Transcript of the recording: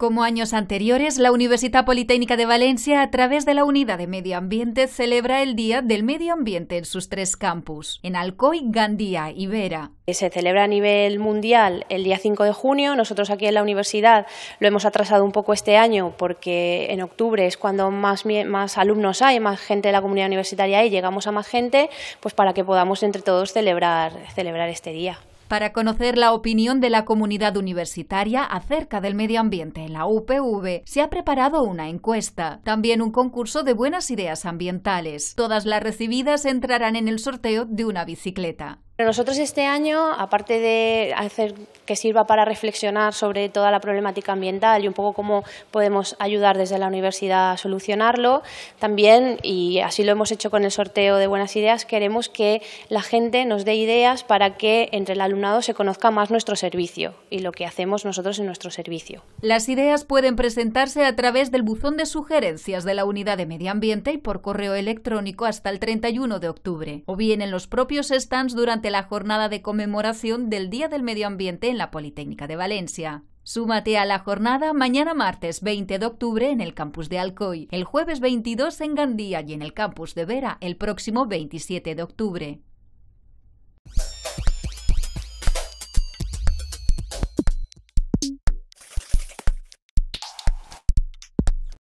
Como años anteriores, la Universidad Politécnica de Valencia, a través de la Unidad de Medio Ambiente, celebra el Día del Medio Ambiente en sus tres campus, en Alcoy, Gandía y Vera. Eh, se celebra a nivel mundial el día 5 de junio. Nosotros aquí en la universidad lo hemos atrasado un poco este año porque en octubre es cuando más, alumnos hay, más gente de la comunidad universitaria y llegamos a más gente, pues para que podamos entre todos celebrar este día para conocer la opinión de la comunidad universitaria acerca del medio ambiente en la UPV, se ha preparado una encuesta, también un concurso de buenas ideas ambientales. Todas las recibidas entrarán en el sorteo de una bicicleta. Nosotros este año, aparte de hacer que sirva para reflexionar sobre toda la problemática ambiental y un poco cómo podemos ayudar desde la universidad a solucionarlo, también, y así lo hemos hecho con el sorteo de Buenas Ideas, queremos que la gente nos dé ideas para que entre el alumnado se conozca más nuestro servicio y lo que hacemos nosotros en nuestro servicio. Las ideas pueden presentarse a través del buzón de sugerencias de la Unidad de Medio Ambiente y por correo electrónico hasta el 31 de octubre, o bien en los propios stands durante la jornada de conmemoración del Día del Medio Ambiente en la Politécnica de Valencia. Súmate a la jornada mañana martes 20 de octubre en el campus de Alcoy, el jueves 22 en Gandía y en el campus de Vera el próximo 27 de octubre.